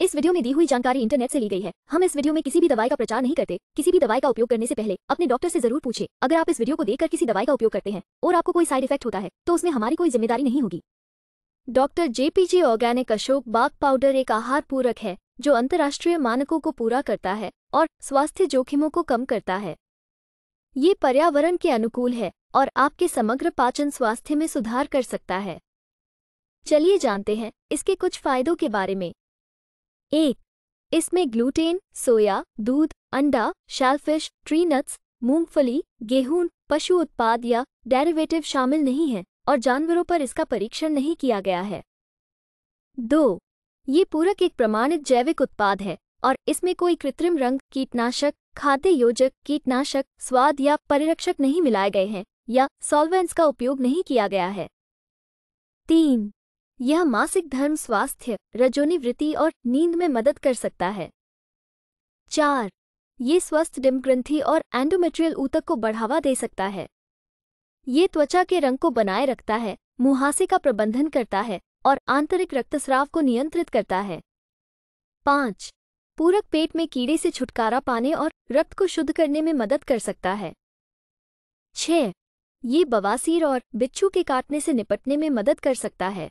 इस वीडियो में दी हुई जानकारी इंटरनेट से ली गई है हम इस वीडियो में किसी भी दवाई का प्रचार नहीं करते किसी भी दवाई का उपयोग करने से पहले अपने डॉक्टर से जरूर पूछे अगर आप इस वीडियो को देखकर किसी दवाई का उपयोग करते हैं और आपको कोई साइड इफेक्ट होता है तो उसमें हमारी कोई जिम्मेदारी नहीं होगी doctor JPJ organic Ashok bark powder एक आहार पूरक है जो अंतर्राष्ट्रीय मानकों को पूरा करता है और स्वास्थ्य जोखिमों को कम करता है ये पर्यावरण के अनुकूल है और आपके समग्र पाचन स्वास्थ्य में सुधार कर सकता है चलिए जानते हैं इसके कुछ फायदों के बारे में एक इसमें ग्लूटेन सोया दूध अंडा शैलफिश ट्री नट्स मूंगफली गेहूं पशु उत्पाद या डेरिवेटिव शामिल नहीं है और जानवरों पर इसका परीक्षण नहीं किया गया है दो ये पूरक एक प्रमाणित जैविक उत्पाद है और इसमें कोई कृत्रिम रंग कीटनाशक खाद्य योजक कीटनाशक स्वाद या परिरक्षक नहीं मिलाए गए हैं या सॉल्वेंट्स का उपयोग नहीं किया गया है तीन यह मासिक धर्म स्वास्थ्य रजोनिवृत्ति और नींद में मदद कर सकता है चार ये स्वस्थ डिमग्रंथि और एंडोमेट्रियल ऊतक को बढ़ावा दे सकता है ये त्वचा के रंग को बनाए रखता है मुहासे का प्रबंधन करता है और आंतरिक रक्तस्राव को नियंत्रित करता है पाँच पूरक पेट में कीड़े से छुटकारा पाने और रक्त को शुद्ध करने में मदद कर सकता है छ ये बवासीर और बिच्छू के काटने से निपटने में मदद कर सकता है